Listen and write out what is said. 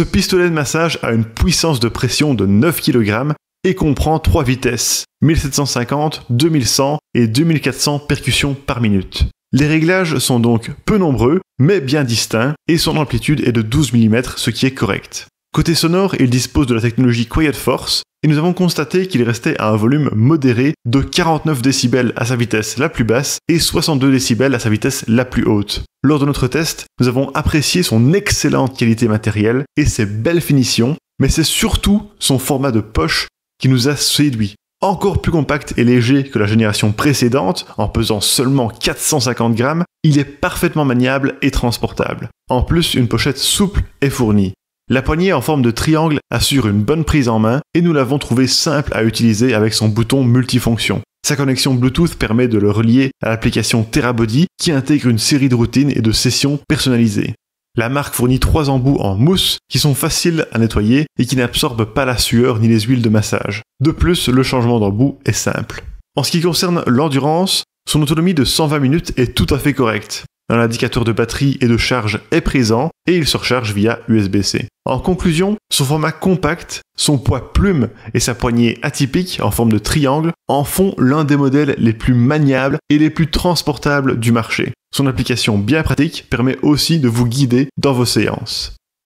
Ce pistolet de massage a une puissance de pression de 9 kg et comprend 3 vitesses, 1750, 2100 et 2400 percussions par minute. Les réglages sont donc peu nombreux, mais bien distincts, et son amplitude est de 12 mm, ce qui est correct. Côté sonore, il dispose de la technologie Quiet Force, et nous avons constaté qu'il restait à un volume modéré de 49 décibels à sa vitesse la plus basse et 62 décibels à sa vitesse la plus haute. Lors de notre test, nous avons apprécié son excellente qualité matérielle et ses belles finitions, mais c'est surtout son format de poche qui nous a séduit. Encore plus compact et léger que la génération précédente, en pesant seulement 450 grammes, il est parfaitement maniable et transportable. En plus, une pochette souple est fournie. La poignée en forme de triangle assure une bonne prise en main et nous l'avons trouvé simple à utiliser avec son bouton multifonction. Sa connexion Bluetooth permet de le relier à l'application TerraBody qui intègre une série de routines et de sessions personnalisées. La marque fournit trois embouts en mousse qui sont faciles à nettoyer et qui n'absorbent pas la sueur ni les huiles de massage. De plus, le changement d'embout est simple. En ce qui concerne l'endurance, son autonomie de 120 minutes est tout à fait correcte. Un indicateur de batterie et de charge est présent et il se recharge via USB-C. En conclusion, son format compact, son poids plume et sa poignée atypique en forme de triangle en font l'un des modèles les plus maniables et les plus transportables du marché. Son application bien pratique permet aussi de vous guider dans vos séances.